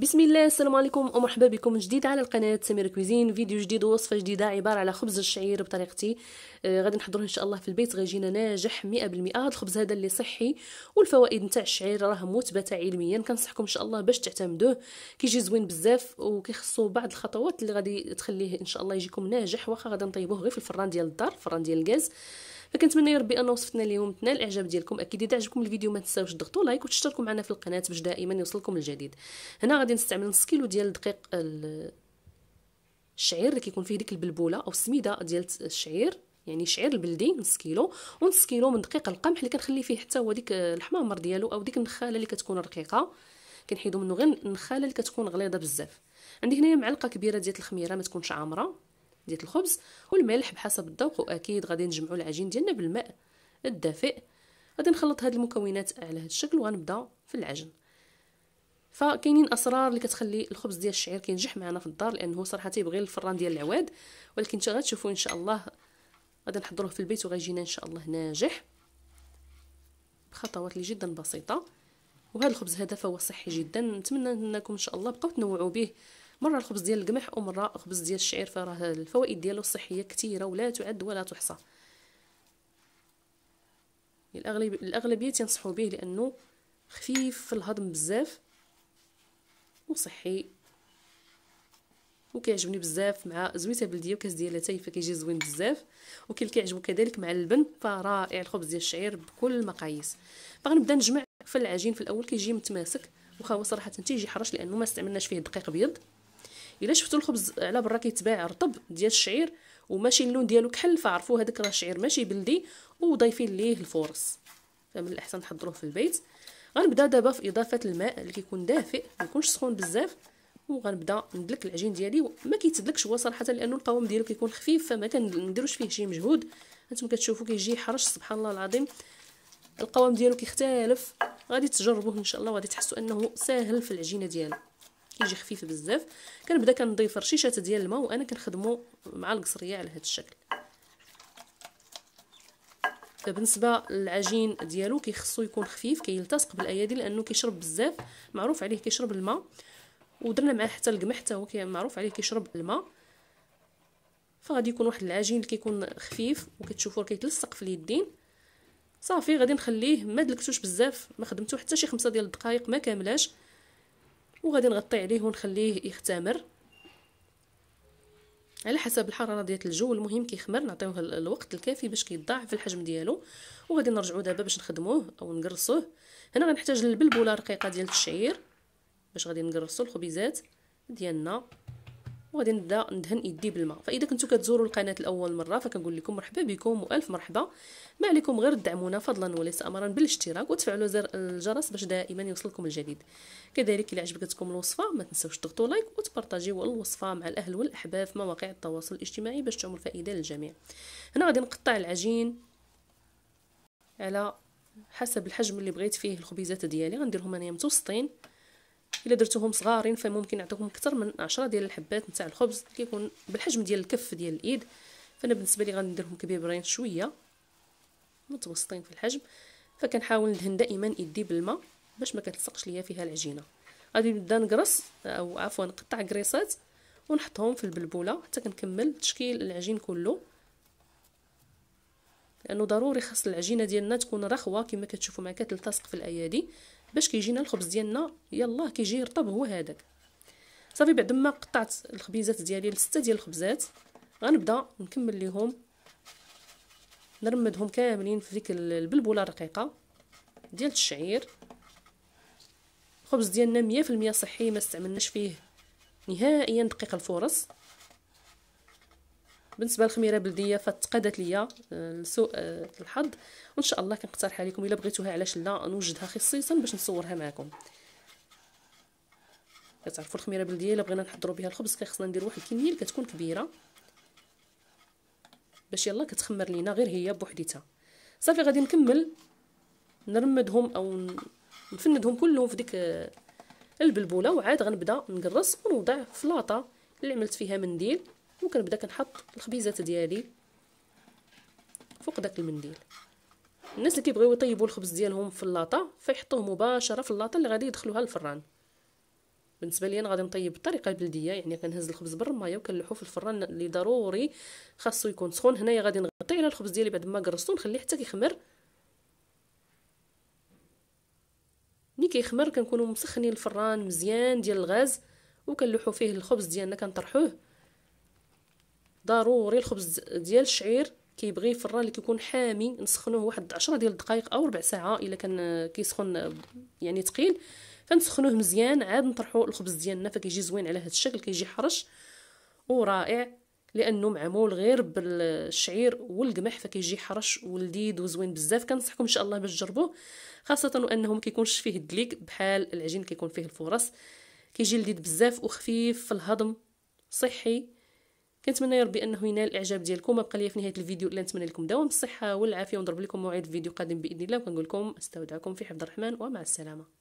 بسم الله السلام عليكم ومرحبا بكم جديد على القناه سمير كويزين فيديو جديد ووصفه جديده عباره على خبز الشعير بطريقتي آه غادي نحضروه ان شاء الله في البيت غيجينا ناجح 100% هذا الخبز هذا اللي صحي والفوائد نتاع الشعير راه مثبته علميا كنصحكم ان شاء الله باش تعتمدوه كيجي زوين بزاف وكيخصو بعض الخطوات اللي غادي تخليه ان شاء الله يجيكم ناجح واخا غادي نطيبوه غير في الفران ديال الدار الفران ديال الغاز فكنتمنى يا ربي ان وصفتنا اليوم تنال الاعجاب ديالكم اكيد اذا عجبكم الفيديو ما تنساوش تضغطوا لايك وتشتركوا معنا في القناه باش دائما يوصلكم الجديد هنا غادي نستعمل نص كيلو ديال دقيق الشعير اللي كيكون فيه ديك البلبوله او السميده ديال الشعير يعني شعير البلدي نص كيلو ونص كيلو من دقيق القمح اللي كنخلي فيه حتى هو ديك الحمامر ديالو او ديك النخاله اللي كتكون رقيقه كنحيدو منه غير النخاله اللي كتكون غليظه بزاف عندي هنايا معلقه كبيره ديال الخميره ما تكونش عامره ديال الخبز والملح بحسب الذوق واكيد غادي نجمعوا العجين ديالنا بالماء الدافئ غادي نخلط هاد المكونات على هاد الشكل وغنبدا في العجن فكاينين اسرار اللي كتخلي الخبز ديال الشعير كينجح معنا في الدار لانه صراحه تيبغي الفران ديال العواد ولكن انتوا غتشوفوا ان شاء الله غادي نحضروه في البيت وغيجينا ان شاء الله ناجح بخطوات اللي جدا بسيطه وهذا الخبز هذا فهو صحي جدا نتمنى انكم ان شاء الله بقاو تنوعوا به مره الخبز ديال القمح ومره خبز ديال الشعير فراه الفوائد ديالو الصحيه كثيره ولا تعد ولا تحصى الاغلب الاغلبيه تنصحوا به لانه خفيف في الهضم بزاف وصحي وكيعجبني بزاف مع زويته بلديه وكاس ديال لاتاي فكيجي زوين بزاف وكاين كيعجبو كذلك مع اللبن فرائع الخبز ديال الشعير بكل المقاييس باغي نبدا نجمع في العجين في الاول كيجي متماسك وخا هو صراحه تيجي حرش لانه ما استعملناش فيه دقيق ابيض الا شفتوا الخبز على برا كيتباع رطب ديال الشعير وماشي اللون ديالو كحل فعرفوا هذاك راه شعير ماشي بلدي وضايفين ليه الفورص فمن الاحسن تحضروه في البيت غنبدا دابا في اضافه الماء اللي كيكون دافئ ما يكونش سخون بزاف وغنبدا ندلك العجين ديالي ما كيتدلكش هو صراحه لانه القوام ديالو كيكون خفيف فما كنديروش فيه شي مجهود انتم كتشوفوا كيجي حرش سبحان الله العظيم القوام ديالو كيختلف غادي تجربوه ان شاء الله وغادي تحسوا انه ساهل في العجينه ديالو كيجي خفيف بزاف كنبدا كنضيف رشيشات ديال الماء وانا كنخدمو مع القصريه على هذا الشكل بالنسبه للعجين ديالو كيخصو يكون خفيف كيلتصق بالايادي لانه كيشرب بزاف معروف عليه كيشرب الماء ودرنا معاه حتى القمح حتى هو معروف عليه كيشرب الماء فغادي يكون واحد العجين اللي كيكون خفيف راه كيتلصق في اليدين صافي غادي نخليه ما دلكتوش بزاف ما خدمتو حتى شي خمسة ديال الدقائق ما كاملاش وغادي نغطي عليه ونخليه يختمر على حسب الحراره ديال الجو المهم كيخمر نعطيوه الوقت الكافي باش كيضاعف الحجم ديالو وغادي نرجعو دابا باش نخدموه او نقرصوه هنا غنحتاج البلبوله رقيقه ديال التشعير باش غادي نقرصو الخبيزات ديالنا وغادي نبدا ندهن يدي بالماء فاذا كنتو كتزوروا القناه لاول مره فكنقول لكم مرحبا بكم والف مرحبا ما عليكم غير تدعمونا فضلا وليس امرا بالاشتراك وتفعلوا زر الجرس باش دائما يوصلكم الجديد كذلك الا عجبتكم الوصفه ما تنساوش تضغطوا لايك وتبارطاجيو الوصفه مع الاهل والاحباب في مواقع التواصل الاجتماعي باش تعم الفائده للجميع هنا غادي نقطع العجين على حسب الحجم اللي بغيت فيه الخبيزات ديالي غنديرهم انايا متوسطين الا درتوهم صغارين فممكن نعطيكم اكثر من 10 ديال الحبات نتاع الخبز كيكون بالحجم ديال الكف ديال الايد فانا بالنسبه لي غنديرهم كبيبرين شويه متوسطين في الحجم فكنحاول ندهن دائما يدي بالماء باش ما كتلصقش ليا فيها العجينه غادي نبدا نقرص او عفوا نقطع كريسات ونحطهم في البلبوله حتى كنكمل تشكيل العجين كله لانه ضروري خاص العجينه ديالنا تكون رخوه كما كتشوفوا معايا كتلتصق في الايادي باش كيجينا الخبز ديالنا يلاه كيجي رطب هو هذاك صافي بعد ما قطعت الخبيزات ديالي لسته ديال الخبزات غنبدا نكمل ليهم نرمدهم كاملين في ديك البلبوله الرقيقه ديال الشعير الخبز ديالنا 100% صحي ما استعملناش فيه نهائيا دقيق الفورص بالنسبه للخميره بلديه فتقادت ليا لسوء آه، آه، الحظ وان شاء الله كنقترح عليكم الا بغيتوها علاش لا نوجدها خصيصا باش نصورها معكم كتعرفوا الخميره بلديه الا بغينا نحضروا بها الخبز كيخصنا ندير واحد الكميه اللي كتكون كبيره باش يلا كتخمر لينا غير هي بوحديتها صافي غادي نكمل نرمدهم او نفندهم كلهم في ديك آه، البلبوله وعاد غنبدا نقرص ونوضع في لاطه اللي عملت فيها منديل وكنبدا كنحط الخبيزات ديالي فوق داك المنديل الناس اللي كيبغيو يطيبوا الخبز ديالهم في اللاطه فيحطوه مباشره في اللاطه اللي غادي يدخلوها الفران بالنسبه لي انا غادي نطيب بالطريقه البلديه يعني كنهز الخبز بالرمايه وكنلوحو في الفران اللي ضروري خاصو يكون سخون هنايا غادي نغطي على الخبز ديالي بعد ما قرصتو نخليه حتى كيخمر ملي كيخمر كنكونوا مسخنين الفران مزيان ديال الغاز وكنلوحو فيه الخبز ديالنا كنطرحوه ضروري الخبز ديال الشعير كيبغي الفران اللي كيكون حامي نسخنوه واحد 10 ديال الدقائق او ربع ساعه الا كان كيسخن يعني ثقيل كنسخنوه مزيان عاد نطرحوا الخبز ديالنا فكيجي زوين على هذا الشكل كيجي حرش ورائع لانه معمول غير بالشعير والقمح فكيجي حرش ولذيذ وزوين بزاف كنصحكم ان شاء الله باش تجربوه خاصه وانه ما كيكونش فيه الدليك بحال العجين كيكون فيه الفرص كيجي لذيذ بزاف وخفيف في الهضم صحي كنتمنى يا ربي انه ينال الاعجاب ديالكم بقى ليا في نهايه الفيديو الا نتمنى لكم دوام الصحه والعافيه ونضرب لكم موعد فيديو قادم باذن الله وكنقول لكم استودعكم في حفظ الرحمن ومع السلامه